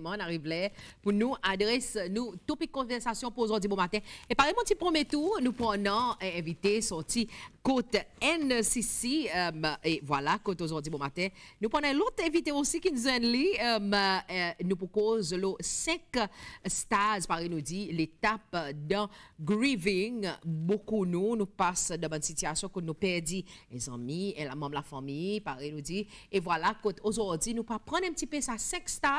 moi, on arrive là pour nous adresser nous topic conversation pour aujourd'hui bon matin. Et par mon petit premier tour, nous prenons eh, invité sorti côte NCC. Euh, et voilà, côte aujourd'hui, bon matin. Nous prenons l'autre invité aussi qui nous a um, nous propose le 5 stades. par nous dit, l'étape dans grieving. Beaucoup nous, nous passons dans une situation que nous perdons les amis, et la membre la famille, par nous dit. Et voilà, côte aujourd'hui, nous prenons un petit peu ça 5 stades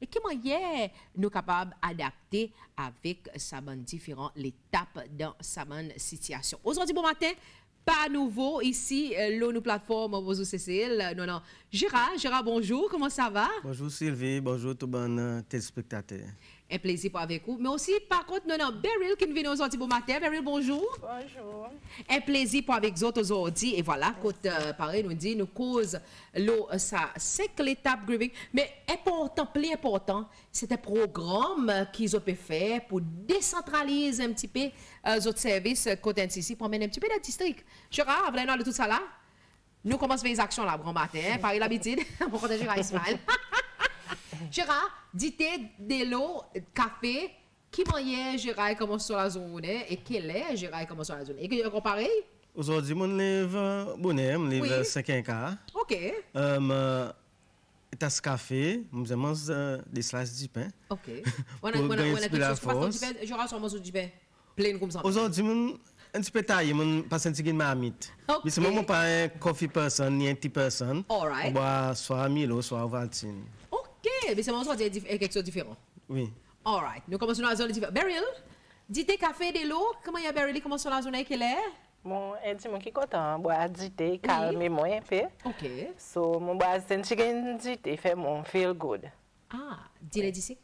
et comment hier nous capables d'adapter avec sa bande différent l'étape dans sa bonne situation. Aujourd'hui, bon matin, pas nouveau ici, euh, l'eau nous plateforme, bonjour Cécile. Euh, non, non. Gérard, Gérard, bonjour, comment ça va? Bonjour Sylvie, bonjour tout bon euh, téléspectateur. Un plaisir pour avec vous. Mais aussi, par contre, non, non, Beryl qui nous vient aux pour bon matin. Beryl, bonjour. Bonjour. Un plaisir pour avec vous aujourd'hui. Et voilà, quand pareil nous dit, nous cause l'eau, ça, c'est que l'étape grieving. Mais important, plus important, c'est un programme qu'ils ont pu faire pour décentraliser un petit peu euh, autres services euh, côté ici promène un petit peu dans le district. Gérard, vous de tout ça là. Nous commençons les actions là, bon matin, hein, par l'habitude, pour protéger Gérard Ismaël. Gérard, dites-le de l'eau, café, qui mangeait Gérard et comment sur la zone hein, et quel est Gérard et comment sur la zone. Et que comparez? Aujourd'hui, mon livre, bon, mon livre 5K. OK. Euh, tasse café, nous euh, avons des slices de pain. OK. On a, on a, on a pain. Gérard, J'aurai sûrement du pain plein comme ça. Aujourd'hui, un petit peu taillé, mon patient qui est marmite. Mais c'est moi pas un coffee person ni un tea person. Alright. On boit soit Milo, soit Ovaltine. OK, mais c'est moi soit quelque chose de différent. Oui. All right. Nous commençons dans la zone différente. Beryl, dites café de l'eau, comment il y a Beryl commence dans la zone avec l'air? Bon, elle dit qui content, hein? boire du thé, moi un peu. OK. So, mon bois sentiment dité fait mon feel good. Ah, dîner le d'ici.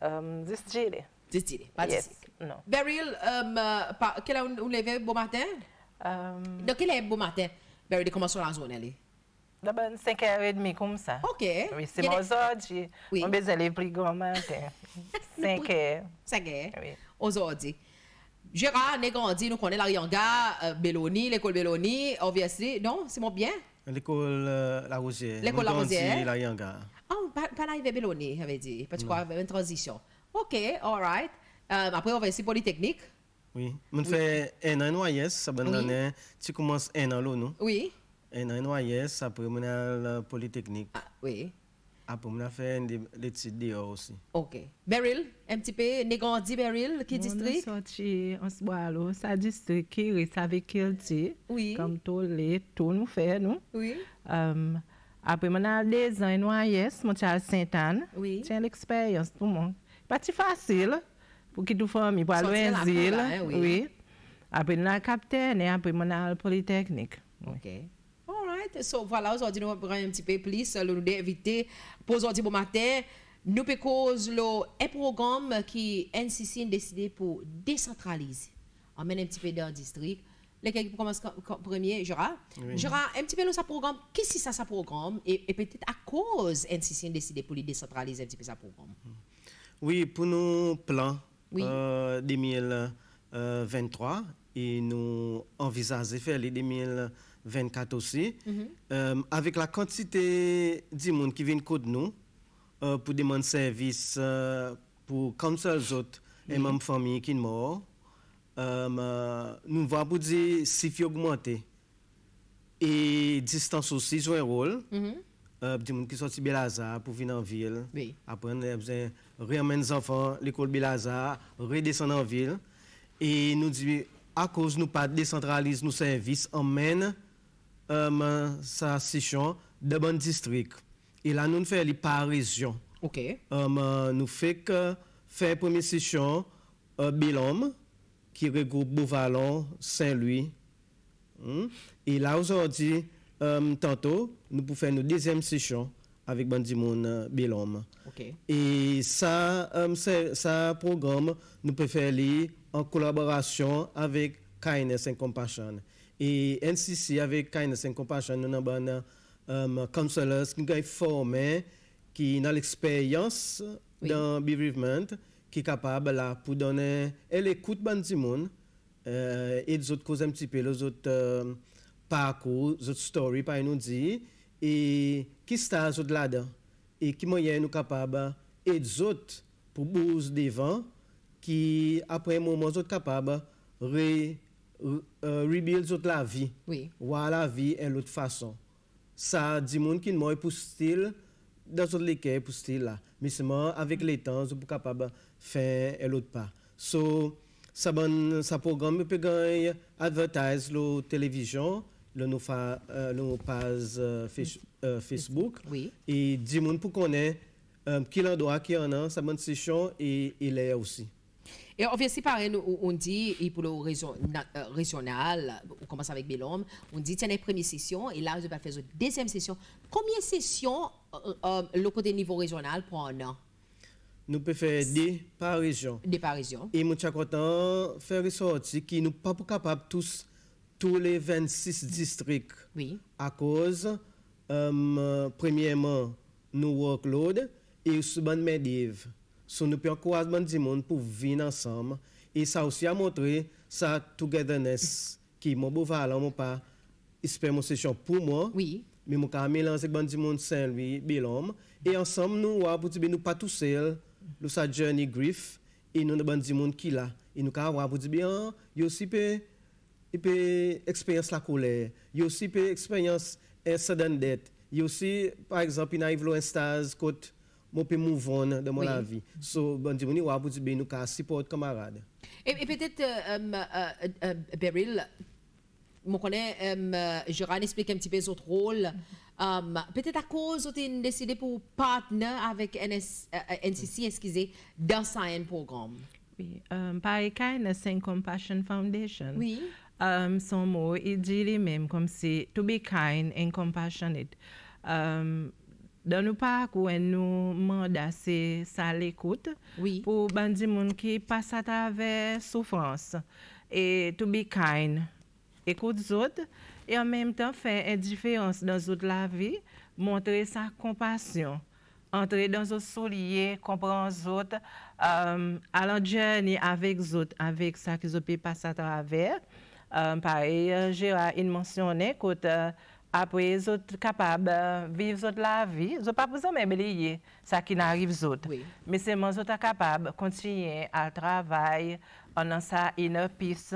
Um, dis dîner. dis dîner. pas d'ici. Non. Beryl, euh, quelle heure vous levez bon matin? Um, euh, de quelle heure bon matin? Beryl, comment sur la zone elle est? Ben, D'abord, 5h30 comme ça. OK. Oui, c'est mon aujourd'hui. Oui. On besoin les prix grand matin. 5h. 5h. Oui. Aujourd'hui, Gérard, nous grandi, nous connaissons la Rianga, euh, Belloni, l'école Belloni, obviously. Non, c'est mon bien? L'école La Rosière. L'école La Rosière. la Rianga. Ah, pas l'arrivée Belloni, j'avais dit. Parce y mm. avait une transition. OK, all right. Euh, après, on va essayer Polytechnique. Oui. On fait un an noyes, ça oui. donne Tu commences un an l'eau, non? Oui. Un an noyes, après on a le Polytechnique. Ah, oui. Après, on a fait l'étude déo aussi. OK. Beryl, un petit peu, dit Beryl, qui district? On est sorti en C'est ça district qui est avec Kilti. Oui. Comme tout les tout nous fait, non? Oui. Euh, après, on a les ans on mon Charles Saint-Anne. Oui. C'est une expérience pour moi. Pas si facile pour quitter nous famille, pour aller en ville. Oui. Après, on a capté, et eh, après, on a le Polytechnique. OK. All right. So, voilà, aujourd'hui, nous parler un petit peu plus. Euh, nous nous invité pour aujourd'hui, bon matin. Nous cause le programme qui NCC a décidé pour décentraliser. On met un petit peu dans le district. Lesquels commencent premier, Jura. Oui. Jura, un petit peu dans sa programme. Qu'est-ce que ça, sa programme? Et, peut-être à cause NCC a décidé pour décentraliser un petit peu sa programme. Oui, pour nos plans 2023 et euh, nous envisageons faire les 2024 aussi. Mhm. Euh, avec la quantité de monde qui viennent de nous euh, pour demander service pour comme les autres et même famille qui mort, nous va pour dire si augmenter et distance aussi joue un rôle. Mm euh, des gens qui sont à Belaza pour venir en ville, oui. besoin... re amen zanfan l'ekol Bilazar, re desan nan vil. E nou di, akouz nou pat dezentralize nou servis, amen euh, sa sechon de bon distrik. E la nou nou fè li par rejon. Euh, nou fèk fè premier sechon euh, Bilom, ki regroupe Bovalon, Saint-Louis. Hmm? E la ouzor di, tantou, nou pou fè nou dezem sechon avik ban di moun euh, bi lom. Ok. E euh, sa program nou pe fè li an kolaborasyon avik kindness and compassion. E ensisi avik kindness and compassion nou nan ban euh, counsellors ki nou gay fòmè ki nan l'eksperyans dan bi rivement ki kapab pou donè el ekout ban di moun et zot kozèm tipè lò zot parkou, zot story pa yon di. ki sta zot la dan, e ki mwenye nou kapaba et zot pou bouz devan, ki apre moun moun zot kapaba e, re-build zot la vi. Ou a la vi en lout fason. Sa di moun ki mwen pou stil, dan zot leke pou stil la. Mis moun, avek le tan, zot pou kapaba fe en lout pa. So, sa program, mwen pe ganye advertize lout televijon, loun e, nou paz e, fesho. Euh, Facebook. Oui. Et dis monde pour qu'on euh, ait qui l'endroit qui en a, sa bonne session et, il l'air aussi. Et on vient si pareil, on dit, et pour le euh, régional, on commence avec Bélom, on dit, tiens, les première session et là, je vais faire une deuxième session. Combien de sessions, le côté niveau régional, pour un an? Nous pouvons faire des par région. Des par région. Et nous sommes fait faire ressortir qui nous pas capables tous, tous les 26 districts. À cause premyèman nou wòk lòd e yosou ban mè div. Sò nou pè an kouaz ban di moun pou vin ansam. E sa osi a montre sa togetherness ki mò bo valan mò pa espè mò se chò pou mò. Mè mò ka mè lan zèk ban di moun sen lwi bel om. E ansam nou wò pou di bè nou patou sel lou sa journey grief e nou nan ban di moun ki la. E nou ka wò pou di bè ah, yosou pè eksperyans la kolè. Yosou pè eksperyans... a sudden death. You see, par exemple, il arrive l'instance quand je peux move on dans mon vie. So, bon, je a dis, ouais, pour nous, nous, support camarade. Et, et peut-être, euh, euh, euh, euh Beryl, je connais, euh, Jérôme explique un petit peu votre rôle. Um, peut-être à cause de vous décidé pour partner avec NS, NCC, excusez, dans un programme. Oui, um, par ICANN, Saint Compassion Foundation. Oui. Um, son mot, il dit lui même comme c'est to be kind and compassionate. Um, dans nos parcs où nous demande c'est ça l'écoute oui. pour bandi ben gens qui passe à travers souffrance et to be kind écoute autres et en même temps faire une différence dans la vie montrer sa compassion entrer dans un solier comprendre autres euh, en aller journey avec autres avec ça qu'ils ont passer à travers Um, pareil, Gérard, euh, a euh, mentionné que après, ils sont capables de vivre la vie. Ils n'ont pas besoin de vivre ce qui n'arrive aux autres. Oui. Mais seulement, ils sont capables de continuer à travailler en sa inner peace.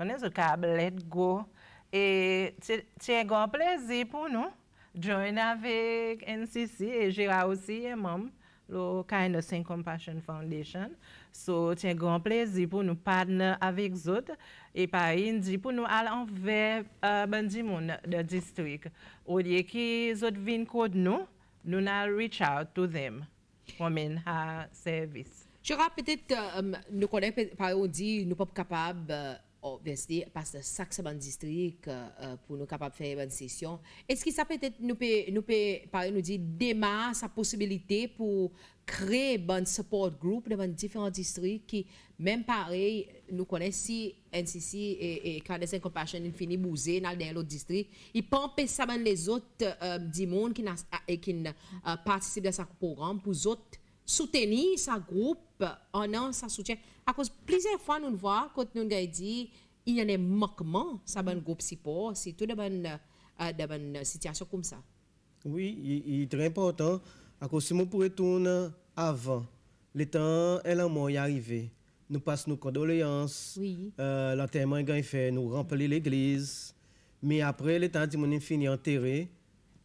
Ils sont capables de let go. Et c'est un grand plaisir pour nous. Join avec NCC et Gérard aussi et même le Kindness and Compassion Foundation. So, c'est grand plaisir pour nous parler avec vous et par Indi pour nous aller envers euh, Bandimoun de district. Au lieu qu'ils autres viennent code nous, nous allons reach out to them pour service. Je rappelle euh, nous connaissons, pas on dit, nous pas capable euh, obviously, c'est un district euh, pour nous capables de faire une session. Est-ce que ça peut être, nous peut, nous peut, nous dire, démarrer sa possibilité pour créer un support group dans différents districts qui, même pareil, nous connaissons si NCC et, et and Compassion Infini Bouzé dans l'autre district, ils pensent ça dans les autres euh, du monde qui, qui euh, participent à ce programme pour les autres soutenir sa groupe en ayant sa soutien. À cause plusieurs fois, nous voyons quand nous dit il y a des manquements, ça bonne groupe si tout est euh, dans une situation comme ça. Oui, il, est très important. À cause si nous retourner avant, le temps est arrivé. Nous passons nos condoléances, oui. Euh, l'enterrement est fait, nous remplir l'église. Mais après, le temps mon fini enterré,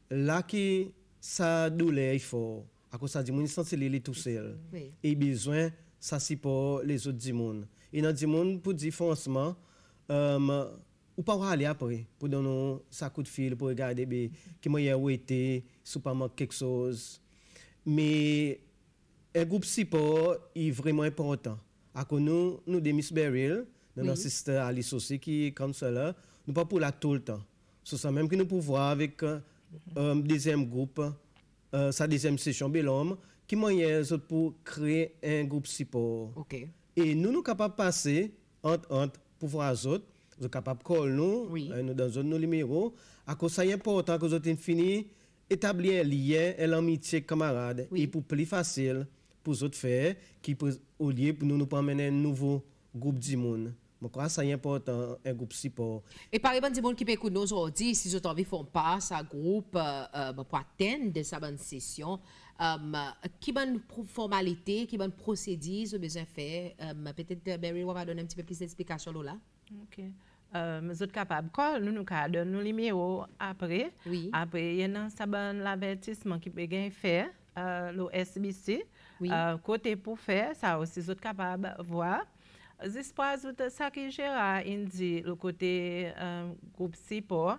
là qui sa douleur est fort. A cause ça dit moun il tout seul et besoin ça support les autres du monde et dans du monde pour dire on euh, ou pas aller après pour donner ça coup de fil pour regarder be, qui m'a où été si manque quelque chose mais un groupe support est vraiment important A cause nous nous des Miss Beryl dans oui. notre sister Alice aussi qui est comme cela nous pas pour là tout le temps c'est ça même que nous pouvons avec un euh, mhm. euh, deuxième groupe sa euh, deuxième session Belhomme, qui moyen pour créer un groupe support. Et nous, nous capables de passer entre, entre voir voir autres, nous sommes capables de euh, nous, dans nos numéros, à cause ça est important que nous autres fini établir un lien, l'amitié, l'amitié camarade, et pour plus facile pour autres faire, qui au lieu pour nous nous à un nouveau groupe du monde. Je crois que c'est important, un groupe e eh, de support. Et parmi les si vous avez écouté nos si vous avez fait passe à un groupe pour atteindre sa bonne session, quelle um, est la formalité, quelle est la procédure, si vous avez besoin de faire um, Peut-être, eh, Barry, vous va donner un petit peu plus d'explications là. OK. Vous nous sommes capables. Quand nous nous donnons nos numéros après, oui. après, il y a un bon avertissement qui peut être fait, euh, le SBC. Oui. côté euh, pour faire, ça aussi, nous sommes capables de voir. Zispo a zout sa ki jera indi lo kote koup um, si po.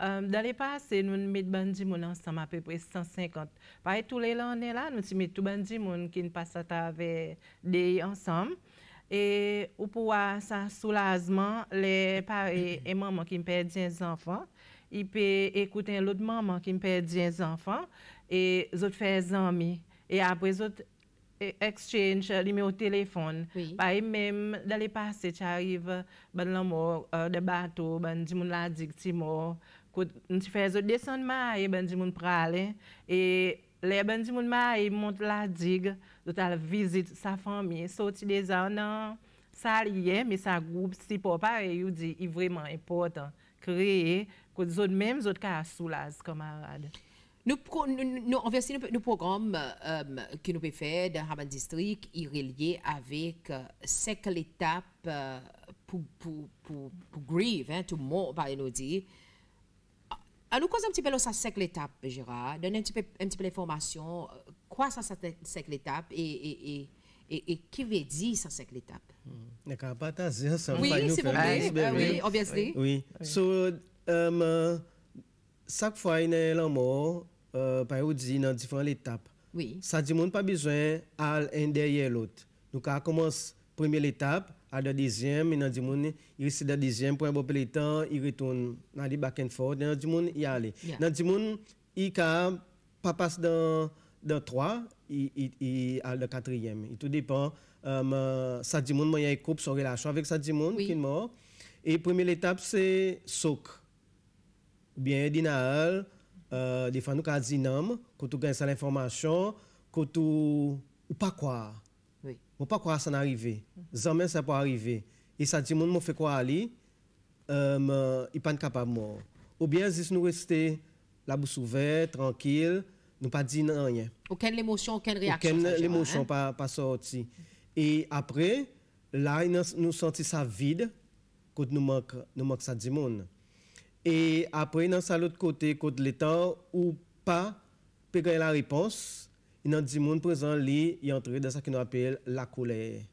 Um, dan le pas se nou nou mit bandi moun ansam api pou e 150. Pari tou le lande la nou ti mit tou bandi moun ki nou pas ata ave dey ansam. E ou pou a sa soulazman le pari e maman ki mperdi en zanfan. Ipe ekouten lout maman ki mperdi en zanfan. E zout fe zanmi. E apre zout... exchange numéro euh, de téléphone. Oui. même dans les passés, tu arrives ben, dans le euh, ben, la Quand tu et ben, Et les ben, la digue, de ta visite sa famille, sorti des dans ça mais ça groupe, si pas il dit, est vraiment important, créer, que même autres, sous camarade. Nous, nous, envers le programme euh, euh, que nous pouvons faire dans Rabat District il est relié avec euh, cinq étapes euh, pour, pour, pour, pour grieve, hein, tout le monde va nous dire. À ah, nous cause un petit peu ça cinq étapes, Gérard. Donne un petit peu, un petit peu l'information. Euh, quoi ça cinq étapes et, et, et et, et, qui veut dire ça hmm. c'est l'étape D'accord, partager ça. Oui, c'est bon. Ah oui, obviously. Oui. So, um, chaque fois il y a un mot, euh, par exemple, dans différentes étapes. Oui. Ça dit n'a pas besoin d'aller un derrière l'autre. Donc, on commence première étape, à la deuxième, et dans du deuxième, il reste dans la deuxième, pour un peu de temps, il retourne dans le back and forth, dans du monde, il allait. Yeah. Dans du il ne pas passe dans, dans trois, il, il, à le quatrième. Et tout dépend. Um, ça dit monde, a une son relation avec ça dit oui. qui est mort. Et première étape, c'est soc. Bien, dinaal, euh, des fois nous avons dit non, quand on ça l'information, quand ou pas croire. Oui. Ou pas croire ça n'arrive. Jamais ça peut arriver. Et ça dit, mon fait quoi aller, ne il pas capable mort. Ou bien, si nous rester la bouche ouverte, tranquille, nous pas dire rien. Aucune émotion, aucune réaction. Aucune émotion hein? pas, pas sorti Et après, là, nous, sentir ça vide, quand nous manque, nous manque ça E apre nan sa lout kote kote letan ou pa pe ganyan la ripons, nan di moun prezan li yantre de sa ki nou apel la kouleye.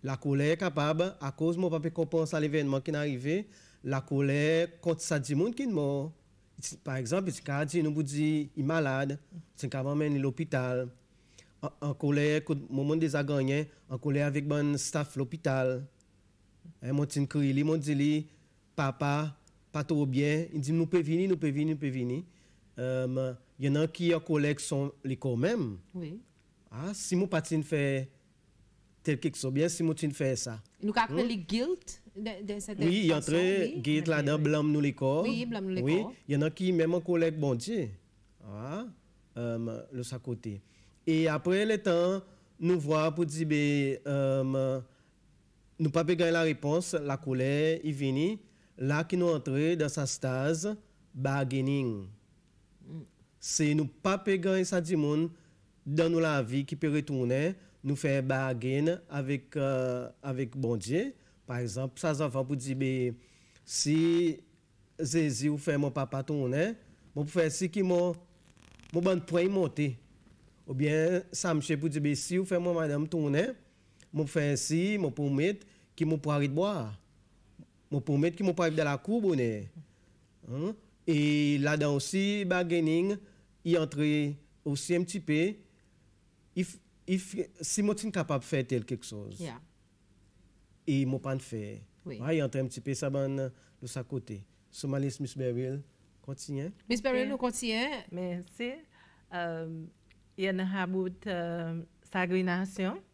La kouleye kapab, a kouz moun pa pe kompons al evenman ki nan arrive, la kouleye kont sa di moun ki nou moun. Par ekzamp, di ka di nou mou di yi malade, ti nka moun meni l'opital. An kouleye kote moun moun de za ganyan, an kouleye avik moun staff l'opital. E eh, moun ti nkri li, moun di li, papa, pas trop bien. Il dit, nous peut venir, nous peut venir, nous peut venir. Euh, il y en a qui, ont collègues, sont les corps même. Oui. Ah, si mon pas fait tel quelque chose bien, si nous ne fait ça. Nous avons appelé hmm? guilt de, cette Oui, il y a entre guilt là-dedans, blâme nous les corps. Oui, blâme nous les oui. corps. Il y en a qui, même un collègue, bon Dieu. Ah, euh, le sa Et après le temps, nous voir pour dire, ben, euh, nous pas gagner la réponse, la colère, il vient. La ki nou entre dan sa staz, bagening. Se nou pape gan yon sa di moun, dan nou la vi ki pere toune, nou fe bagen avik bondye. Par exemple, sa zafan pou di be, si Zezil ou fe moun papa toune, moun pou fe si ki moun moun ban prey mote. Ou bien, sa mche pou di be, si ou fe moun madame toune, moun pou fe si, moun pou met, ki moun pou arit boye. Mon promet qui m'ont pas dans la cour bonnet. Hein? Et là-dedans aussi bargaining y entrer aussi un petit peu if, if, si moi suis capable faire tel quelque chose. Yeah. Et mon pas fait. Oui. Ah, y entre un petit peu ça ban de sa côté. Somalis Miss Beryl continue. Miss Beryl nous continue. Merci. Euh, il y a un habout de euh,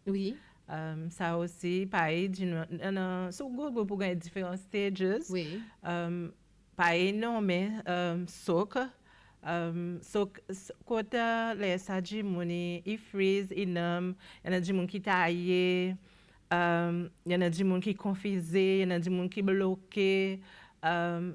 Oui. Um, sa osi, pa e, sou gwo gwo pou genye diferans stages, um, pa e non men, um, souk, souk kota la yasa di mouni, i freeze, i nam, yana di moun ki tayye, yana di moun ki konfize, yana di moun ki bloke,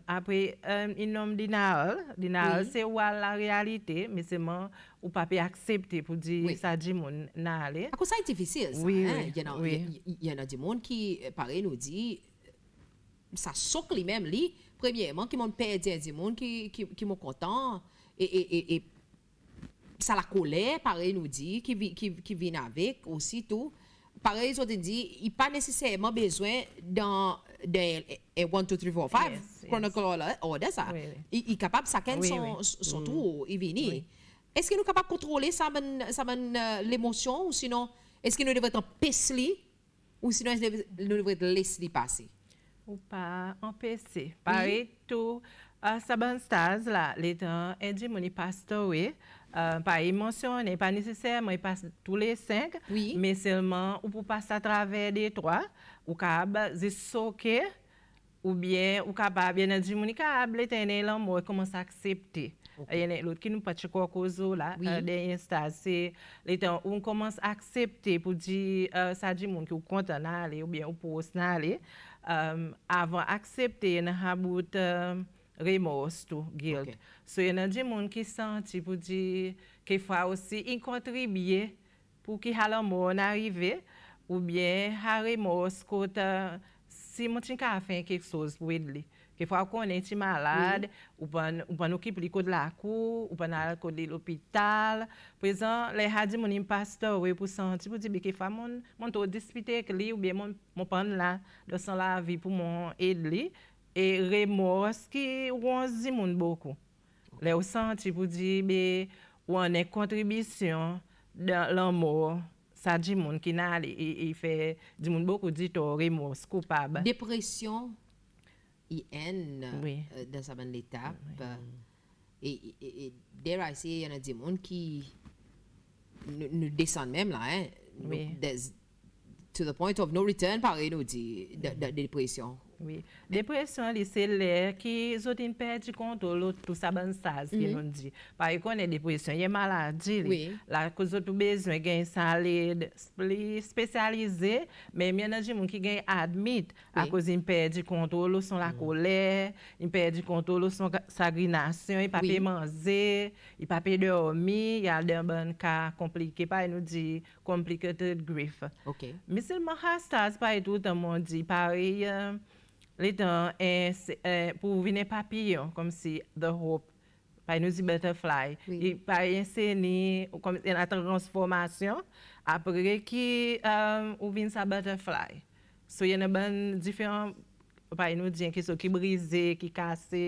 Après, il nomme Des Dinaol, c'est la réalité, mais c'est moi, ou pas accepté accepter pour dire ça, Dimaol. Ça est difficile. Hein? Il y en a des monde qui, euh, pareil, nous dit, euh, ça lui même. Premièrement, qui m'ont perdu monde qui m'ont content. Et ça, la colère, pareil, nous dit, qui vient avec aussi tout. Pareil, ils ont dit, il n'y a pas nécessairement besoin d'un de 1, 2, 3, 4, 5, Chronicle yes. order sa. Oui, oui. son, son Est-ce que nous capable contrôler ça, ça euh, l'émotion ou sinon, est-ce que nous devons être paix ou sinon nous devons être laisser passer? Ou pas en PC. Pareil, mm-hmm. tout à ce stade là, les temps, Eddie Moni Pastowe, euh, pas émotion, n'est pas nécessaire, mais il passe tous les cinq, mais seulement, ou pour passer à travers les trois. ou kab ze soke ou byen ou kabab yon nan di moun i kab lete yon nan lan moun e komanse aksepte e lout ki nou pati kwa kouzo la euh, den instase lete an ou m komanse aksepte pou di euh, sa di moun ki ou konta nan ale ou byen ou pos nan ale euh, avan aksepte yon nan habout remos tou gilt. So yon nan di moun ki santi pou di ki fwa osi inkontribye pou ki lan lan moun arive Ou bien ha remors kote si moun tin ka fe kik sos pou edli. Ke fwa konen ti malade, mm. ou ban okip li kote la kou, ou ban alat kote li l'opital. Prezan, le ha di moun impastor we e pou santi pou di be ke fwa moun, moun tou despitek li ou bien moun pan la dosan la vi pou moun edli. E remors ki wans di moun boku. Le ou santi pou di be wane kontribisyon la moua. sa di moun ki nan et e fait du monde beaucoup di to remous, koupab. Depresyon, IN, oui. euh, dans sa ban l'étape, oui. Euh, et, et, et dare I say, il yon a monde qui ki nou desan même là hein, oui. no, to the point of no return, pare nou di, de, de, de depresyon. Depresyon li se lè ki zote impè di kontolo tout sa bansaz ki non di. Pari konè depresyon, yè maladi li, lakou zote bezwen gen salè spesyalize, men mè nan di moun ki gen admit akouz impè di kontolo son lakou mhm. lè, impè di kontolo son sagrinasyon, y pape manze, y pape de omi, y al den ban ka komplike, pari nou di komplikete grif. Ok. Misè mwen hastaz pari tout an moun di pari... Euh, Lè tan, eh, eh, pou ouvine papillon, kom si The Hope, pay nou di butterfly, pay yon sèni, yon a transformasyon, apre ki eh, ouvine sa butterfly. So, yon a e ben difèran pay nou diyan ki sou ki brise, ki kase,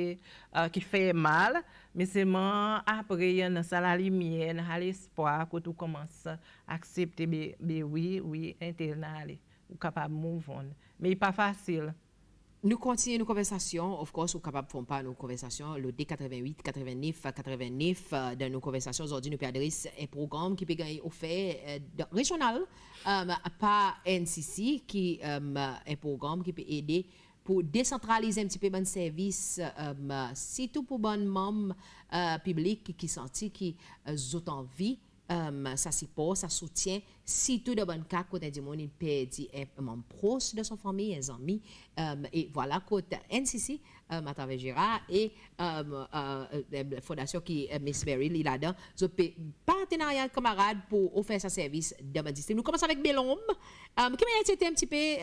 ki fè mal, men seman apre yon sa lalimye, yon a l'espoi kout ou komanse aksepte be wè, wè entèl nale, ou kapab mouvon. Men yon pa fasil, Nous continuons nos conversations. Of course, vous capable de faire nos conversations. Le D88, 89, 89, dans nos conversations aujourd'hui, nous perdons un programme qui peut gagner au fait euh, régional pas euh, par NCC, qui euh, est un programme qui peut aider pour décentraliser un petit peu bon service, surtout pour bon membres public qui sentent qui ont envie Um, ça support, ça soutient, tout de bon cas, quand des gens perdent euh, un membre proche de son famille, un ami. Euh, et voilà, quand NCC, um, à travers Gérard et la fondation qui est Miss Berry, il a dans ce partenariat camarade pour offrir sa service de ma Nous commençons avec Belom. Um, qui a été un petit peu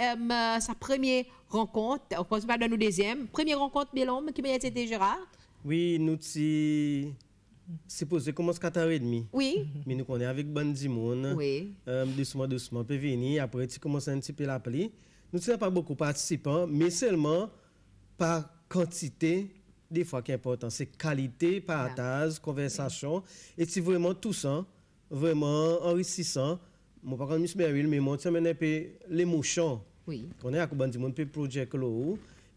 sa première rencontre, on commence pas de nous deuxième, première rencontre Belom, qui a été Gérard? Oui, nous sommes c'est posé commence 4h30. Oui. Mais nous connaissons avec Bandi Moon. Oui. Euh, doucement, doucement, peut venir. Après, tu commences un petit peu l'appeler. Nous ne pas beaucoup participants, mais seulement par quantité, des fois qui est important. C'est qualité, partage, ah. conversation. Et c'est vraiment tout ça, vraiment enrichissant. pas par contre, je mais moi, je un peu l'émotion. Oui. On est avec Bandi Moun, un peu projet que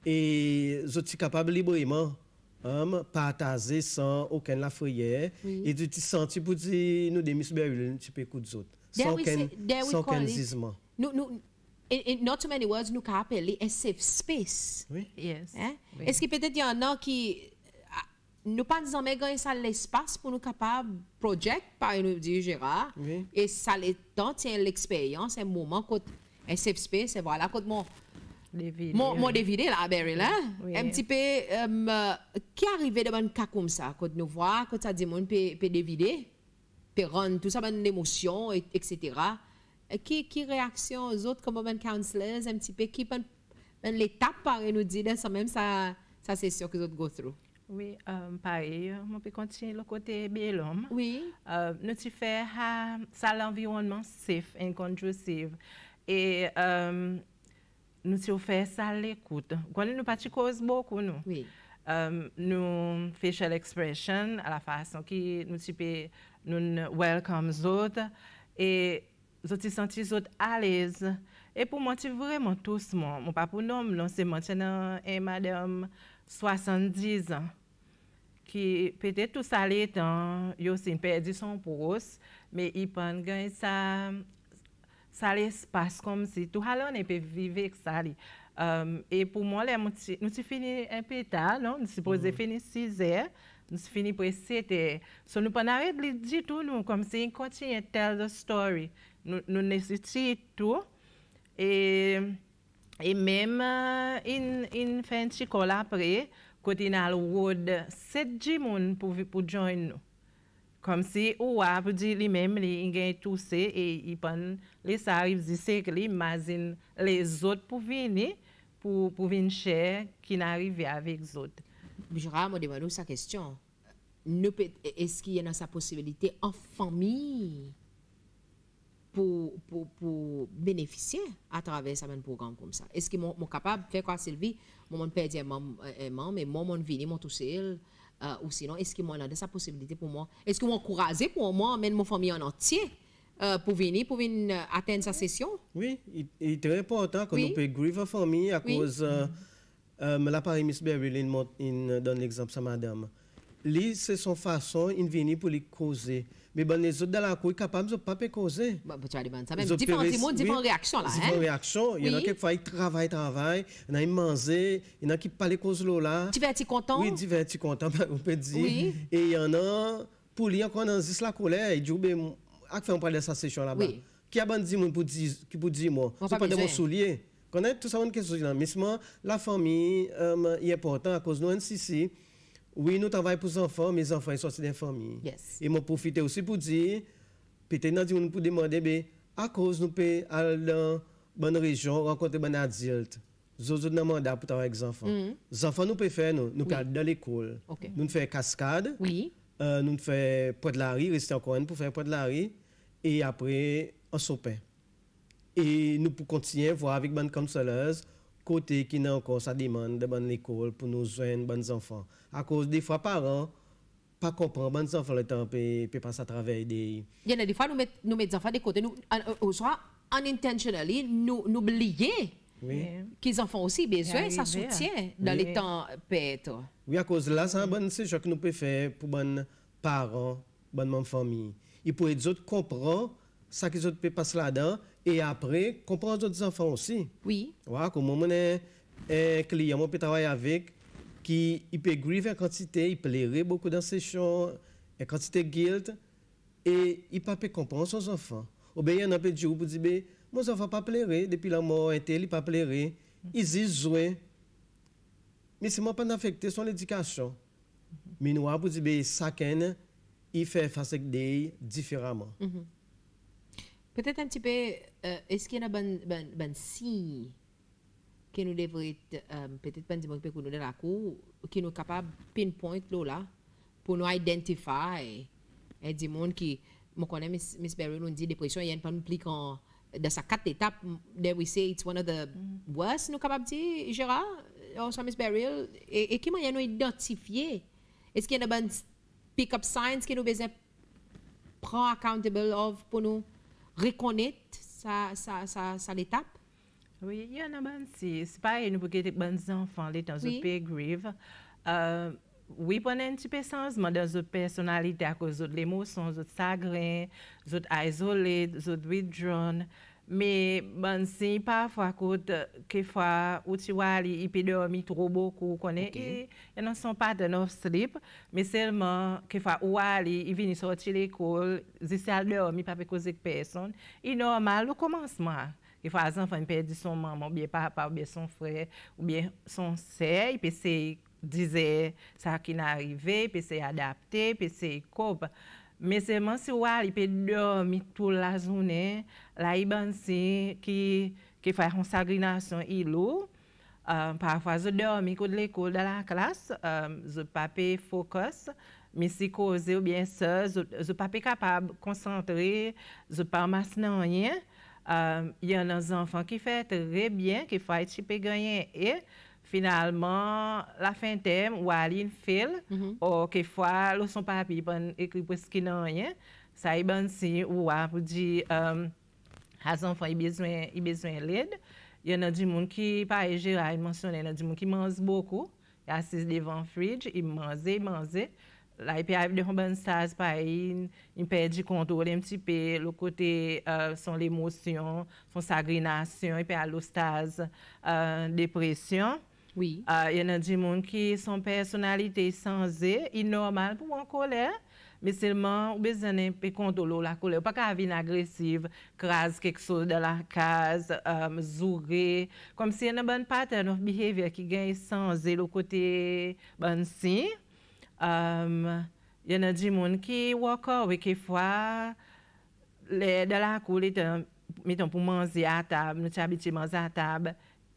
Et je suis capable librement um, partager sans aucun la frayeur. et tu te sentir pour dire nous des misbéhus, tu peux écouter d'autres. Sans aucun Nous, In, in, not too many words, nous appelons un safe space. Oui. Yes. Hein? Est-ce que peut-être il y en a qui ah, nous pas disons mais gagner ça l'espace pour nous capables project par une dire Gérard et ça les temps l'expérience un moment côté un safe space et voilà côté mon mon, euh. mon là, la, Beryl, hein? Un petit peu, euh, qui qui arrivé devant un cas comme ça, quand nous voit, quand ça dit, mon peut on peut rendre tout ça, ben émotion, etc. Et qui, qui réaction aux autres, comme ben counselors, un petit peu, qui peuvent l'étape par nous dit, ça même ça c'est sûr que autres go through? Oui, euh, Paris, je peux continuer le côté bel homme. Oui. nous faire ah, ça l'environnement safe and conducive. Et, nous avons fait ça à l'écoute. Quand nous pas cause beaucoup, nous. Oui. Um, nous facial l'expression à la façon qui nous type nous welcome autres et autres autres à l'aise et pour moi vraiment tous mon mon pas c'est maintenant et madame 70 ans qui peut-être tout ça l'étant, il a perdu son pouce, mais il prend gagner ça Sa li espas kom si, tou halon e pe vivek sa li. E pou molè, nou ti fini epi ta, nou? Nou si pose fini 6 e, nou si fini pre 7 e. So nou panare bli di tou nou, kom si in konti e tell the story. Nou nesiti tou, e mèm in fènti kol apre, kot in al woud 7 jimoun pou vi pou join nou. Comme si, ou a pour dire lui-même, il a toussé et il prend les ça il que les mazine les autres pour venir, pour, pour venir chez qui n'arrive avec les autres. Jura, je demande sa question. Est-ce qu'il y a dans sa possibilité en famille pour, pour, pour, bénéficier à travers un programme comme ça. Est-ce qu'ils sont capables de faire quoi, Sylvie Mon monde perd un membre, euh, euh, mais mon monde vient, mon tout seul, ou euh, sinon, est-ce que moi, a de sa possibilité pour moi, est-ce que moi, encouragé pour moi, même mon famille en entier, euh, pour venir, pour venir euh, atteindre sa session? Oui, il, est très important que nous puissions griever la famille à cause, mm -hmm. la pari Miss il donne l'exemple, sa madame. Lui, c'est son façon, il vient pour lui causer mais bon, les autres dans la cour, ils sont capables de ne pas causer. Bon, tu vas demander ça. Même différents mots, différentes réactions là. Différentes hein. réactions. Il y en a qui font ils travaillent, travaillent. Il y en a qui mangent. Il y en a qui parlent les causes là. Divertis content. Oui, divertis content, ben, on peut dire. Oui. Et il y en a, pour quand encore dans la colère, Ils dit, oh, ben, à qui on parle de sa session là-bas? Oui. Qui a bandit pour dire, qui pour dire, moi, pas besoin de mon soulier. Connaître tout ça, une question. Mais la famille euh, est importante à cause de nous, NCC. Oui, nous travaillons pour les enfants, mes enfants sont sortis des familles. Yes. Et m'ont profité aussi pour dire, peut-être nous pour demander, mais ben, à cause nous pouvons aller dans bonne région, rencontrer des adultes. Nous avons demandé pour travailler avec les enfants. Mm. Les enfants, nous pouvons faire, nous, nous dans l'école. Nous faisons cascade, oui. Euh, nous faisons pas de la rue, rester encore une pour faire pas de la rue, et après, un sopin. Et nous pouvons continuer à voir avec bonnes Counselors, côté qui n'a encore sa demande de bonne école pour nos jeunes, bonnes enfants. À cause des fois, parents pas comprendre, bonnes enfants le temps, peut passer à travers des... Il y a des fois, nous mettons nous des enfants de côté, nous, euh, soit unintentionally, nous, nous oublions oui. qu'ils en font aussi besoin, ça soutient hein. dans les temps Oui, à cause de là, c'est un bon séjour que nous pouvons faire pour les parents, bonnes famille. Ils peuvent autres comprendre ce qu'ils peuvent passer là-dedans E apre, kompran son zon zonfan osi. Oui. Ouak, ou moun moun e kliyaman pe trawaye avik ki i pe grive e kantite, i plere boko dan sechon, e kantite guilt, e i pa pe kompran son zonfan. Ou be, yon anpe di ou pou di be, moun zonfan pa plere, depi la moun etel, i pa plere, i zi zwe, mi se moun pan afekte son edikasyon. Min wap pou di be, saken, i fe fasek dey, difiraman. Petet an ti pe... Euh, est-ce qu'il y a ben, ben, signe que nous devrions euh, peut-être pas dire que nous la cour qui nous capable pinpoint là pour nous identifier et des gens qui je connais miss, miss Berry nous dit dépression il y a une panoplie dans sa quatre étapes there we say it's one of the mm. worst nous capable dire Gérard euh, on Miss Berry et, et qui moyen nous identifier est-ce qu'il y a ben pick up signs que nous besoin prendre accountable of pour nous reconnaître ça, ça, ça, ça Oui, il y en a un si. C'est pas une bouquet de bonnes enfants, les dans oui. un pays grave. Euh, oui, on a un petit peu sens, mais dans une personnalité, à cause de l'émotion, de chagrin, de isolé, de withdrawn. Mais ben c'est parfois fois que fois ou tu vois les dormir trop beaucoup qu'on okay. et ils e ne sont pas dans nos slip, mais seulement que fois ou aller, ils viennent sortir l'école, ils se dormir pas cause personne. Et normal au commencement. Des fois, les enfants perdent son maman, ou bien papa, ou bien son frère, ou bien son sœur, et puis c'est disait ça qui n'arrivait, puis c'est adapté, puis c'est cope. Mais c'est mensuel, qui peut dormir toute la journée, la ibansi qui qui de faire euh, Parfois, je dors, je vais de dans la classe, euh, je ne peux pas mais concentrer, je ne suis pas capable de me concentrer, je ne parle maintenant rien. Euh, il y a des enfants qui font très bien, qui font un petit peu et... Finalman, la fin tem, ou alin fil, mhm. ou ke fwa louson papi ipan ekri pwes kinanyen, sa i bansi ou wapou di haz um, anfan i bezwen led. Yon nan di moun ki pae jiray monsyonen, nan di moun ki manz boku, yasez devan fridj, i manze, i manze. La ipe ap dekhan ban staz pae, ipe di kontore mtipe, lo kote uh, son lemosyon, son sagrenasyon, ipe alo staz uh, depresyon. Ah, yon nan di moun ki son personalite sanze, inormal pou wankole, misilman ou bezene pe kontolo lakole. Ou pa ka avin agresiv, kras keksol de la kaz, zure, kom si yon nan bon pattern of behavior ki gen sanze lo kote bon si. Yon nan di moun ki wakowe kefwa le de lakole mi ton pou manzi a tab, nou chabiti manzi a tab yon nan di moun ki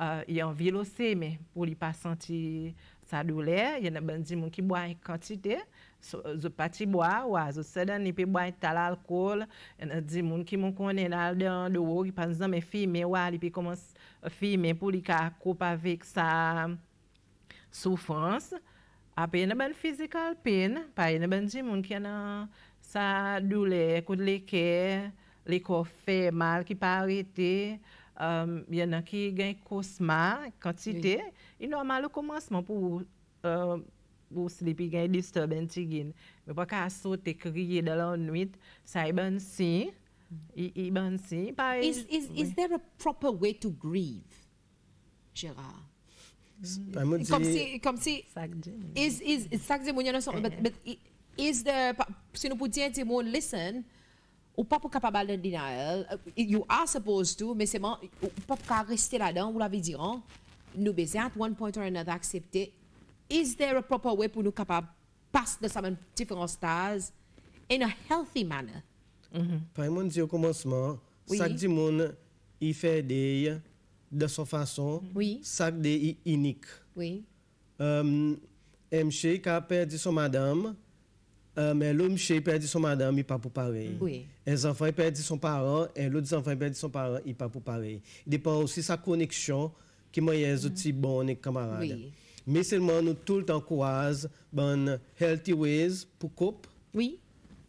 Euh, yon vi lo seme pou li pa senti sa doler. Yon apen di moun ki bwa yon kantite, zo pati bwa, waz, zo seden li pe bwa yon tal alkol, yon apen di moun ki moun konen al den do ou, ki pan zan me fi me wali pe koman euh, fi me pou li ka koup avik sa soufrans. Ape yon apen fizikal pen, pa yon apen di moun ki yon sa doler kou de leke, leko fe mal ki pa arete, Um, il y en a qui gagnent cosma, quantité. Oui. Il est normal au commencement pour euh, pour sleepy gain disturbance gain. Mais pas qu'à sauter crier dans la nuit, ça est bon si. Mm. Il bon si. Is is oui. is there a proper way to grieve, Gérard? Mm. Comme si, comme si, is, is, is, but, but is there, si nous pouvions dire, listen, Ou pa pou kapabal den denayel, euh, you are supposed to, mese man, bon. ou pa pou ka reste la dan, ou la vi diran, nou beze at one point or another aksepte, is there a proper way pou nou kapab past the seven different stars in a healthy manner? Pa yon moun di yo komanseman, sak di moun yi fè dey de son fason, sak dey yi inik. Mche ka perdi son madame, Euh, mais l'homme chez perdit son madame, il pas pour pareil. Oui. Les enfants perdent son parent, et l'autre enfant perd son parent, il pas pour pareil. Il dépend aussi de sa connexion qui m'a un bon bons et camarades. Oui. Mais seulement nous tout le temps croise bon healthy ways pour couper. Oui.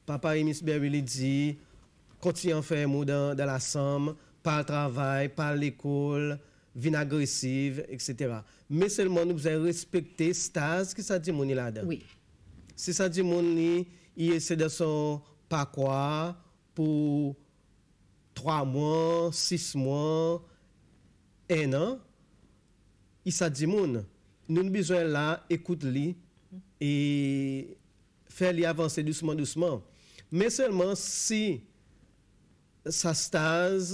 Papa et Miss Beverly dit continue à faire dans, dans la somme, par le travail, par l'école, vin agressive, etc. Mais seulement nous devons respecter stase qui ça dit mon là-dedans. Oui. Si sa di moun li, i ese de son pa kwa pou 3 moun, 6 moun, 1 an, i sa di moun. Nou nou biswen la, ekoute li, e fè li avanse lousman lousman. Men selman si sa staz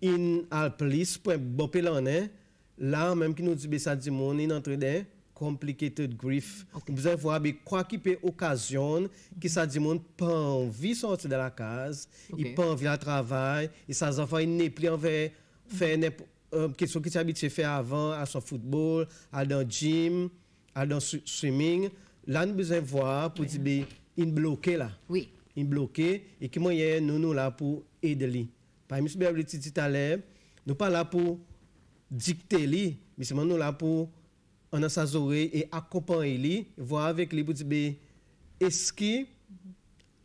in alplis pou en bopi lanen, la menm ki nou di be sa di moun in antre den, complicated grief. Okay. Vous de voir, mais quoi qui peut occasionner que ça dit monde pas envie de sortir de la case, okay. il pas envie de travailler, et ses enfants n'est plus de faire une question euh, qu'ils à faire avant, à son football, à dans gym, à dans swimming. Là, nous besoin voir pour dire, yeah. Ben, il bloqué là. Oui. Il bloqué, et qui moyen nous, nous là pour aider lui. Par exemple, je dit tout à l'heure, nous pas là pour dicter lui, mais c'est nous là pour on a sa et accompagne lui, voir avec lui pour dire, est-ce qu'il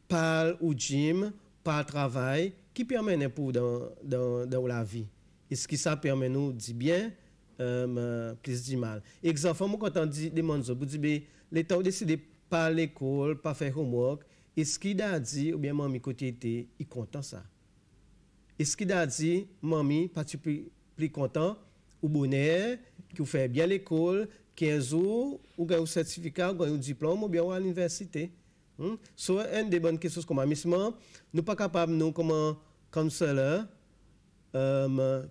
parle au gym, parle travail, qui permet un peu dans, la vie? Est-ce que ça permet nous de dire bien, euh, plus du mal? Exemple, quand on dit, demande ça, vous dites, l'État décide de pas l'école, pas faire homework, est-ce qu'il a dit, ou bien mamie côté était, il content ça? Est-ce qu'il a dit, mamie, pas tu plus, plus content? ou bonheur, qui fait bien l'école, 15 a ou un certificat, ou un diplôme, ou bien ou à l'université. Hmm? Soit une des bonnes questions comme amissement, nous pas capables, nous, comme counselor, euh,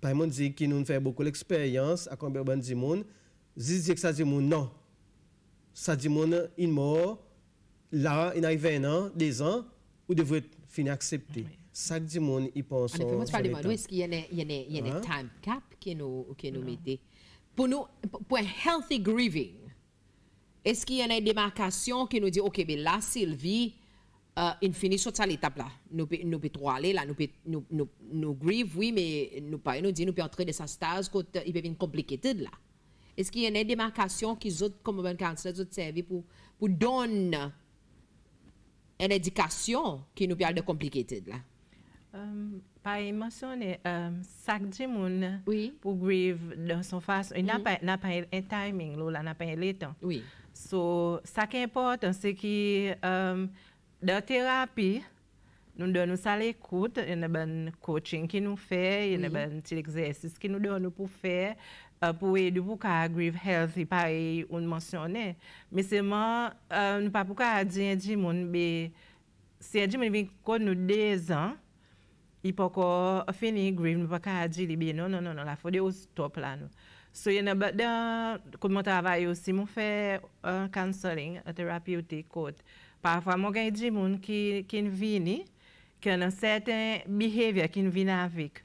par exemple, dire qui nous fait beaucoup d'expérience, à combien de gens, monde, dire que ça dit non. Ça dit monde, il mort, là, il a 20 ans, 10 ans, ou devrait finir accepter chaque monde y pense. En effet, est-ce qu'il y a, il y a, il y a uh-huh. time cap qui nous, qui nous uh-huh. mettez pour nous, pour un healthy grieving, est-ce qu'il y a une démarcation qui nous dit, OK, mais là, Sylvie, euh, il finit sur cette étape-là. Nous pouvons aller, là, nous nous, nous, nous grieve, oui, mais nous pas, nous dit, nous pouvons entrer dans sa stase, il peut être compliqué là. Est-ce qu'il y a une démarcation qui, autres, comme un cancer, autres servi pour, pour donner une éducation qui nous parle de compliqué là? Um, par émotion, um, euh, sak di moun oui. grieve dans son façon. Il n'a pas un timing, il n'a pas un temps. Oui. So, ça qui est important, c'est que euh, dans la thérapie, nous donnons ça l'écoute, il y a un coaching qui nous fait, il y a un exercice qui nous donne pour faire, pour aider pour grieve healthy, pareil, une mentionné. Mais c'est euh, nous pas pour qu'on dise, c'est un dimanche, nous deux ans, I po ko finin griv, mi po ka aji li bi, non, non, non, non la fo de ou stop la nou. So, yon nan, kout mwen travay yo si mwen fe uh, counseling, therapeutic kout. Parfa mwen genji moun ki, ki n vini, ki an an seten behavior ki n vina avik.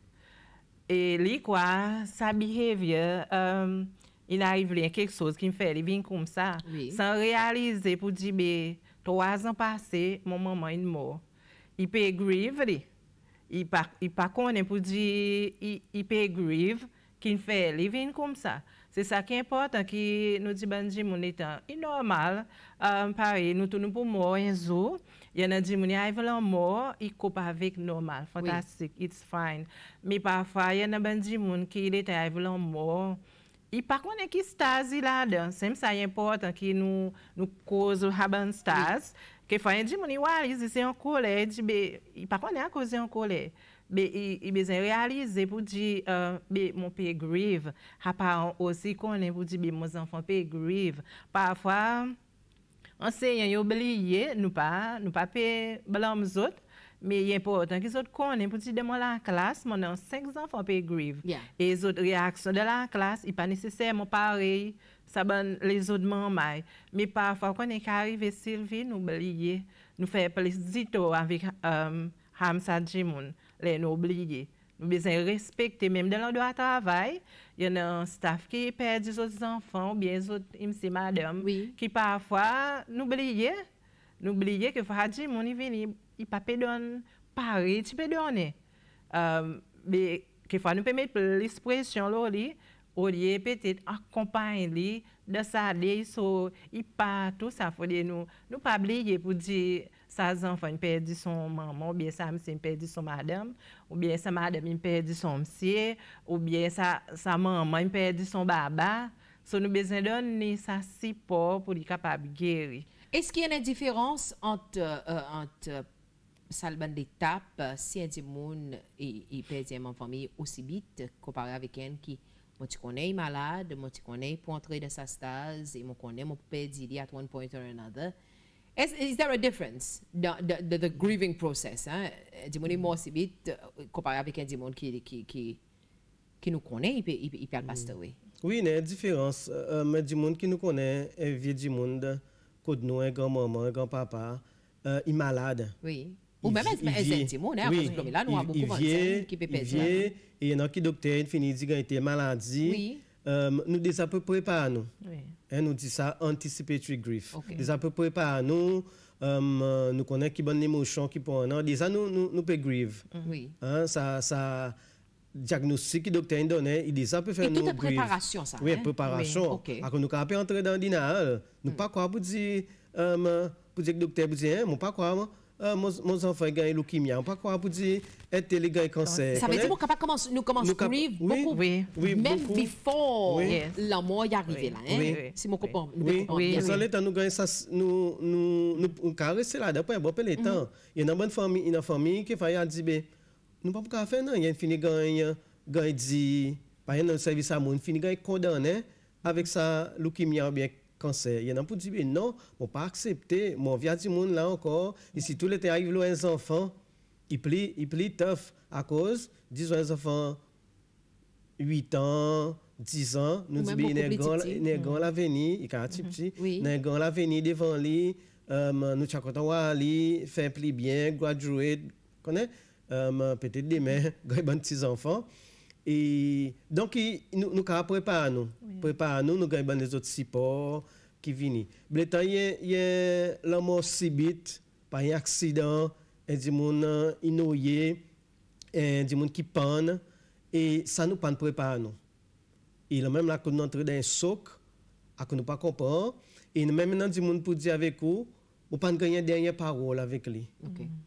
E li kwa, sa behavior, um, inayiv li an kek sos ki n fe li bin koum sa. San realize pou dibe, to wazan pase, mwen mwen in mou. I pe griv li. I pa konen pou di i pe grieve, kin fe living kom sa. Se sa ki importan ki nou di banji moun etan inormal, pare, nou tou nou pou mou enzo, yon nan di moun yon a evlan mou, i kopa avek normal, fantastik, it's fine. Mi pa fwa, yon nan banji moun ki yon etan a evlan mou, i pa konen ki stazi la den, se msa yon importan ki nou kouzo haban stazi, Ke fwa yon di mouni wali, yon se yon kou le, yon di be, pa konen akou se yon kou le. Be, yon bezen realize pou di, euh, be, moun pe grieve. Ha pa an osi konen pou di, be, moun zanfon pe grieve. Pafwa, an se yon yobliye, nou pa, nou pa pe blan mou zot, me yon pou otan ki zot konen pou di, de moun la klas, moun an senk zanfon pe grieve. E zot reaksyon de la klas, yon pa nese ser moun parey, ça donne les autres mais, mais parfois, quand on est arrivé, Sylvie, nous oublier, Nous faire plus d'ito avec euh, Hamza Jimoun, les nous oublier. Nous besoin respecter, même dans l'endroit de travail, il y a un staff qui perd des autres enfants, ou bien des autres, c'est madame, qui parfois, nous oublier, Nous oublier que Hadjimoun, est vient, il ne peut donner, pareil, tu peux donner. Euh, mais, quelquefois, nous peut mettre plus de pression, peut-être accompagner li, de sa li il part, tout sa Nous nous nous pa pour dire di sa a perdu son maman, ou bien sa a perdu son madame, ou bien sa madame perdu son monsieur, ou bien sa, sa maman perdu son baba. So besoin donner ça sa pour pou capable de guérir. Est-ce qu'il y a une différence entre, euh, entre euh, Salban d'étape, si un et, a perdu sa famille aussi vite comparé avec un qui moi, connais malade, moi, connais pour entrer dans sa stase, et connais mon père à one point or another. Is, there a difference dans the, grieving process? Hein? Euh, avec qui, nous connaît, il oui. il y a une différence. Euh, euh, mais du monde qui nous connaît, un vieux du monde, nous, un grand-maman, un grand-papa, euh, il malade. Oui. Ou même les mots, hein, parce que là, nous avons beaucoup de qui peut Et il y en a qui, docteur, finit de qu'il maladie. Oui. Euh, nous déjà peu préparer nous. Oui. nous dit ça anticipatory grief. Okay. Déjà peu préparer nous. Euh, nous connaissons qui bonne émotion qui pour nous. Déjà nous nous nous peut grieve. Mm-hmm. Oui. Hein, ça ça diagnostic que docteur donné, il dit ça peut faire nous grieve. préparation ça. Oui, hein? préparation. Oui. Okay. Alors ah, nous capable entrer dans dinar, nous mm. pas quoi pour dire euh, pour dire docteur pour dire, mon hein, pas quoi euh, mon, mon enfant gagne leukemia. On pas quoi pour dire être élégant et cancer. Ça veut dire qu'on commence, nous commençons à oui, beaucoup, oui, oui, même beaucoup. before oui. la mort est arrivée là. Hein? C'est mon copain. Oui, oui. Nous allons nous gagner ça, nous nous nous caresser là d'après bon peu temps. Mhm. Il y a une bonne famille, une famille qui fait dire ben nous pas pouvoir faire non, il y a une fini gagne gagne dit par exemple service à mon fini gagne condamné avec sa leukemia ou bien cancer. Il y en a pour dire, non, je pas accepter. Mon via du monde là encore, et si tout le arrive là, un enfant, des enfants, il plie tough à cause, disons un enfants, 8 ans, 10 ans, nous disons, il est grand l'avenir, il est petit, il est grand l'avenir devant lui, nous chakotons à lui, faire plus bien, graduate, connaît, peut-être demain, il y a petits mm-hmm. euh, euh, enfants. Et donc, nous, nous préparons, nous. Oui. Préparons, nous, nous des autres supports qui viennent. temps, il y a la mort subite, par un accident, et des gens euh, inouïés, et des gens qui panne Et ça nous panne préparer nous. Et là, même là, qu'on entre dans un soc, à que nous pas comprendre. Et même maintenant, des gens pour dire avec vous, vous pas gagner dernière parole avec lui.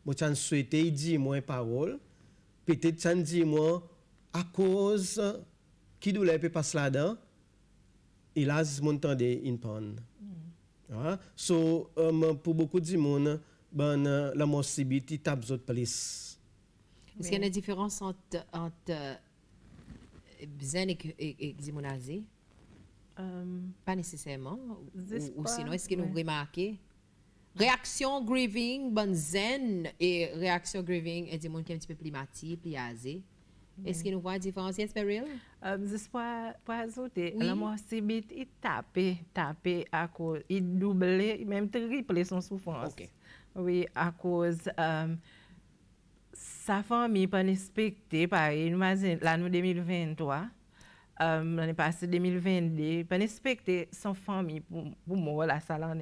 Vous okay. souhaité il dit moi une parole. Peut-être, ça dit moi, à cause qui douleur peut passer là-dedans, hélas, mon temps est une panne. Mm. Ah, so, euh, pour beaucoup de monde, ben, euh, la mort subite, il tape plus. Est-ce qu'il y a une différence entre, entre euh, zen et, et, et pas nécessairement. Ou, sinon, est-ce que nous remarque? Réaction grieving, ben zen, et réaction grieving, et des qui est un petit peu plus matif, plus azé. Est-ce mm. qu'il nous voit différents yes, périls? Um, Juste pour, pour la oui. le il tapait, tapait à cause, il doublait, même triplait son souffrance. Ok. Oui, à cause euh, sa famille pas Par par exemple, l'année 2023, euh, l'année passée 2022, pas respectée, son famille, pour, pour moi, la salle en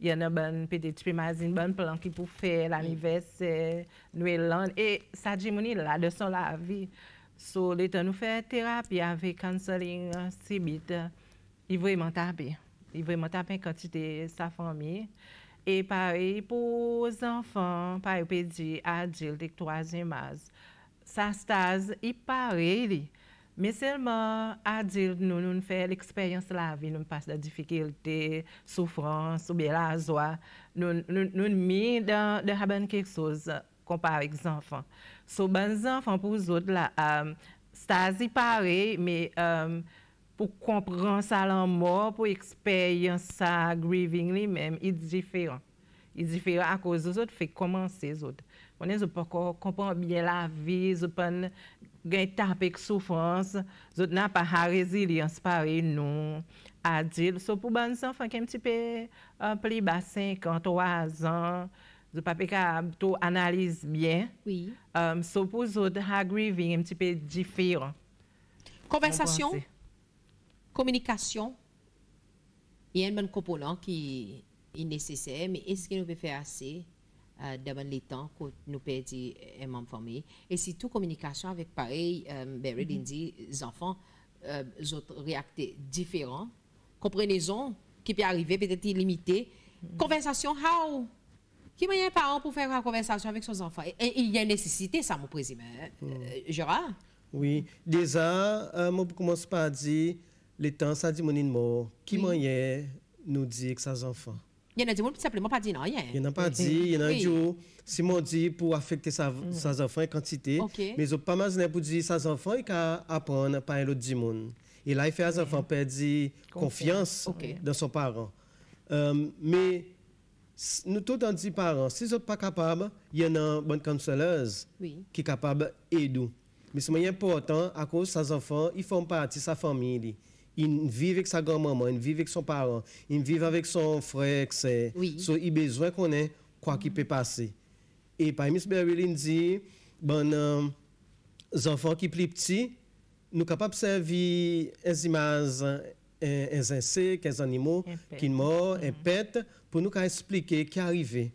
Il y en a une bonne petite peu, une bonne plan qui pour faire mm. l'anniversaire, Noël, et sa là de son la vie. Sou lè tan nou fè terapi avè kanselin sibit, i vreman tapè. I vreman tapè kanti te sa fami. E pare pou zanfan, pare ou pedi adil tek 3 gen mas. Sa staz, i pare li. Men selman, adil nou nou fè l'eksperyans lavi. Nou pas la difikilte, soufrans, ou bel azoa. Nou nou mi dan de haban keksouz kompare ek zanfan. So ban zan fan pou euh, zot euh, la, stazi pare, me pou komprensa lan mor, pou eksperyansa grieving li men, it's diferan. It's diferan akou zot, fèk komanse zot. Mwenen zot pa kompren bie la vi, zot pan gen tarpek soufrans, zot nan pa ha rezilians pare, nou, adil. So pou ban zan fan kem tipe pli ba 53 an, Je ne sais pas analyse bien. Oui. Um, suppose que la grieving est un petit peu différent. Conversation, communication, il y a un composant qui est nécessaire, mais est-ce que nous pouvons faire assez euh, dans le temps que nous perdons un membre de famille? Et si toute communication avec pareil, euh, ben, mm-hmm. les enfants, euh, autres réactent différents. comprenez qui peut arriver, peut-être limitée. Mm-hmm. Conversation, how? Qui un parent pour faire une conversation avec ses enfants? Il y a une nécessité, ça, mon président. Euh, mm. Gérard Oui. Déjà, euh, moi, commence pas à dire le temps, ça dit mon mort. Qui oui. nous dit que ses enfants il y en a qui tout simplement pas dit non. Il n'y a pas dit, il y en a dit si mon dit pour affecter ses mm. enfants en quantité, mais n'y n'ai pas mal pour dire ses enfants, qu'à apprendre par un autre du monde. Et là, il fait à ses enfants perdre confiance, dans son parent. Euh, mais Nou tout an di paran, si zot pa kapab, yon nan bon kansolez ki kapab edou. Men semen yon portan akos sa zanfon, yon fon pati sa familie. Yon vive ek sa granmaman, yon vive ek son paran, yon vive avek son frekse. So yon bezwen konen kwa ki pe pase. E pa yon misbe wili yon di, bon euh, zanfon ki pli pti, nou kapab servi enzimaz... un insectes, un animaux qui meurent, un pètent, pour nous expliquer qui est arrivé.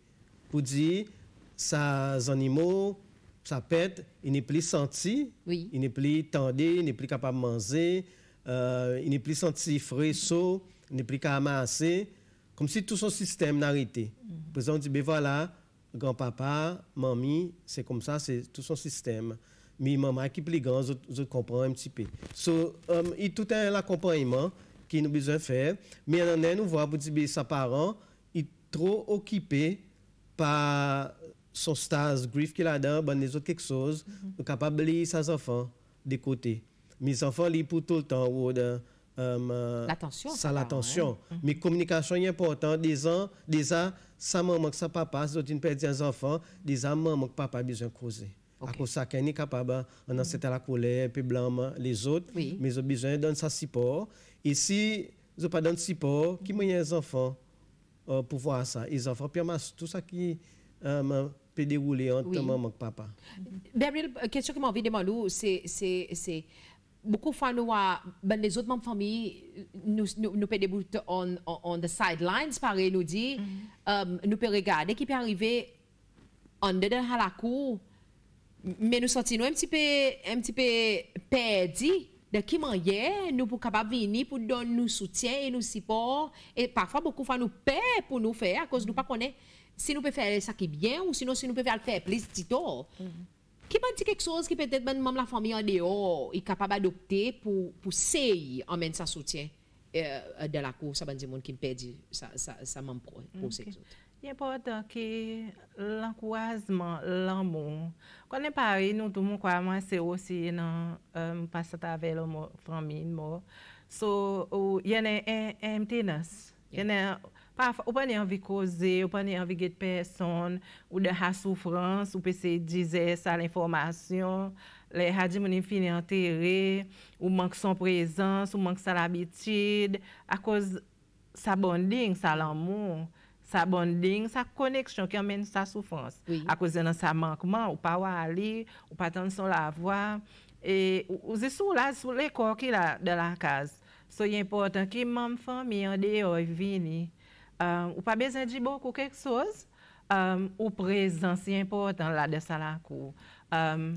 Pour dire, ces animaux, ça pète, il n'est plus senti, oui. il n'est plus tendu, il n'est plus capable de manger, euh, il n'est plus senti frais, chaud, il n'est plus capable amasser. Comme si tout son système n'arrêtait. Mm On dit, ben voilà, grand-papa, mamie, c'est comme ça, c'est tout son système. Mais maman qui est plus grand, je, comprends un petit peu. So, um, il tout un accompagnement qui nous besoin faire. Mais on un, nous voit pour dire sa parent, est trop occupé par son stage, grief qu'il a dedans, ben les autres quelque chose, mm -hmm. capable ses enfants des côté. Mes enfants, lisent pour tout le temps, euh, l'attention. Ça, l'attention. Hein. Mm-hmm. Mais communication est importante. Des ans, déjà, sa maman, sa papa, si une perte des enfants, des maman, que papa besoin de causer. Okay. Hein, mm-hmm. À cause ça, qu'ils est capable, on a mm la colère, puis blâme les autres, mais ils ont besoin d'un support. Et si les pas de support, qui moyen les enfants euh, pour voir ça Les enfants, puis tout ça qui euh, peut dérouler entre oui. maman et papa. la euh, question que j'ai envie de demander, c'est beaucoup de fois, nous, euh, ben, les autres membres de famille, euh, nous, nous, nous pouvons en on, on, the sidelines, pareil, nous dit, mhm. nous pouvons regarder qui peut arriver en dedans de la cour, mais nous sentons un petit peu, un petit peu perdus de qui manière nous pour capable venir pour donner nous soutien et nous support et parfois beaucoup fois nous paie pour nous faire à cause nous pas connaît si nous pouvons faire ça qui est bien ou sinon si nous pouvons faire plus tôt. Mm-hmm. Qui peut dire quelque chose qui peut-être même la famille en dehors est capable d'adopter pour pour essayer emmène sa soutien euh, dans la cour ça ben monde qui perd ça ça ça m'en Yen potan ki lankouazman, lankmoun. Konen pari, nou tou moun kwa, mwen se osi nan euh, pasata velon moun, franmin moun. So, ou yene e mtenas. Yene, ou pa ni anvi koze, ou pa ni anvi get person, ou de hasoufrans, ou pe se dize sa linformasyon, le haji mouni fini anteri, ou mank son prezans, ou mank sa labetid, a koz sa bondin, sa lankmoun. sa bon ding, sa koneksyon ki yon men sa soufrans. A kouzè nan sa mankman, ou pa wali, ou pa tan son la vwa. E ou zisou la sou lekò ki la de la kaz. So yon portan ki mam fan mi yon de oy vini. Euh, ou pa bezan di bok ou kek sos, ou prezans yon portan la de sa la kou. Euh,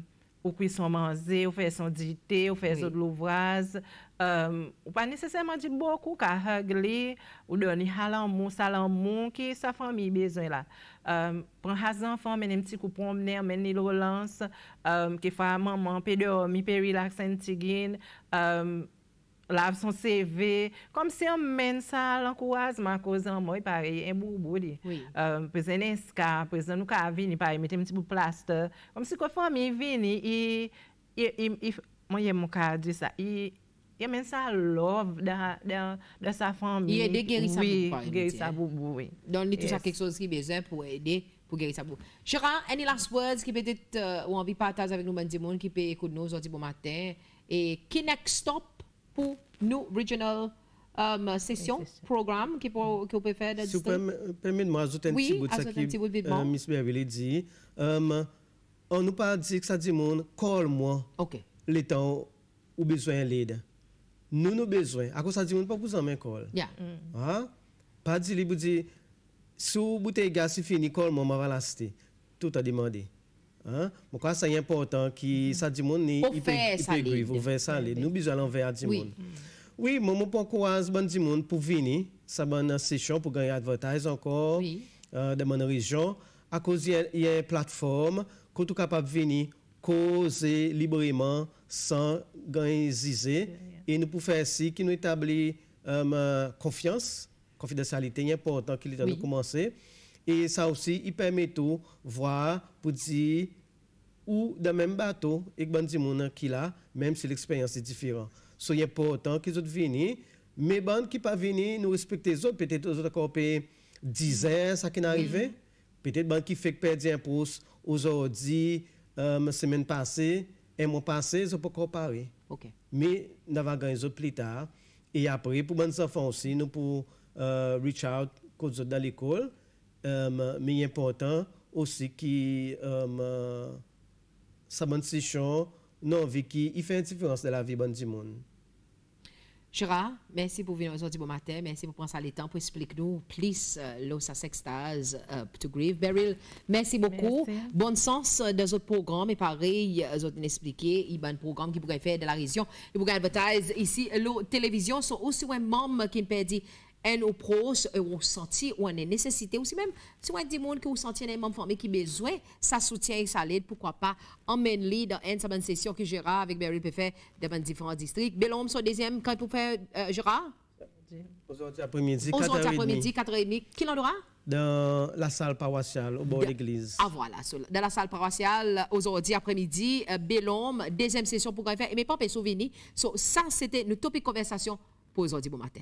ou kwi son manze, ou fe son dite, ou fe son louvraze. um, ehm, ou pas nécessairement dit beaucoup qu'à régler ou donner halamou, salamou, qui sa famille besoin là. Um, ehm, prend enfant enfants, un petit coup promener, mène les relance, um, ehm, qui fait maman, peut mi péri la un petit um, lave son CV, comme si on mène ça à l'encouragement, cause en moi, pareil, un boubou, li. Oui. Euh, présent un ska, présent nous qu'à venir, pareil, mettez un petit bout de plaster. Comme si que famille vini, il, il, il, moi, il mon cas de ça, il, il y a même ça love dans, dans, dans sa famille. Il aide guérir sa oui, guérir sa vous. oui. Donc, il y a tout ça quelque chose qui besoin pour aider, pour guérir sa boue. Chira, any last words qui peut-être euh, ou envie de partager avec nous, ben, monde qui peut écouter nous aujourd'hui bon matin. Et qui next stop pour nous, Regional um, session, programme qui pour, que vous pouvez faire. Si vous euh, permettez-moi d'ajouter un petit bout de ça que euh, Miss Beverly dit. Um, on nous pas dit que ça dit, monde, colle-moi. OK. Les temps où besoin d'aide. Nou nou bezwen. Ako sa di moun pou pou zanmen kol. Ya. Mm. Ha? Pa di li pou di, sou bouten gas si fini kol moun mou avalaste. Tout a dimande. Ha? Mou kwa sa yon portan ki sa di moun ni... Ou fe sali. Ou fe sali. Nou bezwen an ve a di moun. Mm. Oui, moun mou pou an kouans ban di moun pou vini. Sa ban nan sechon pou ganyan advertaj anko. Oui. De manan rejon. Ako zi yon platform. Koutou kapap vini, koze libreman, san ganyan zize. Oui. E nou pou fè si ki nou etabli konfians, konfidensyalite, yon pou otan ki lè dan nou komanse. E sa ou si, yi pèmè tou vwa pou di ou dan mèm bato ek ban di mounan ki la, mèm se l'eksperyansè di fèran. So, yon pou otan ki zot vini, mè ban ki pa vini nou respekte zot, pètè zot akorpe dizè sa ki nan rive. Pètè ban ki fèk pè di impous ozodi, semen pase, mèm. En mwen panse, zo pou ko pare. Ok. Mi, nanvan gen yon zo pli tar. E apre, pou mwen zafan osi, nou pou euh, Richard kou zo dan l'ekol. Mi, yon pwantan osi ki sa mwen sishon nan vi ki yon fè yon difiwans de euh, euh, non, la vi mwen bon di moun. Gérard, merci pour venir aujourd'hui bon matin. Merci pour prendre ça le temps pour expliquer nous plus euh, l'eau sa sextase euh, to grieve. Beryl, merci beaucoup. Bon sens euh, dans votre programme, et pareil, vous avez expliqué, il y a un programme qui pourrait faire de la région. Il pourrait advertise ici l'eau télévision sont aussi un membre qui me dit et nos pros, euh, ou senti, ou en est nécessité, ou si même, si on dit des gens qui ont senti un membre formé qui besoin, ça soutient et ça l'aide, pourquoi pas, emmène-les dans une semaine session que Gérard avec Beryl peut faire dans différents districts. Belom, son deuxième, quand pour faire euh, Gérard? Aujourd'hui après-midi, 4h30. h Qui endroit? Dans la salle paroissiale, au bord de l'église. Ah voilà, dans la salle paroissiale, aujourd'hui après-midi, euh, Bélom, deuxième session pour faire. Et mes pas Souveni. So, ça, c'était notre topic conversation pour aujourd'hui bon matin.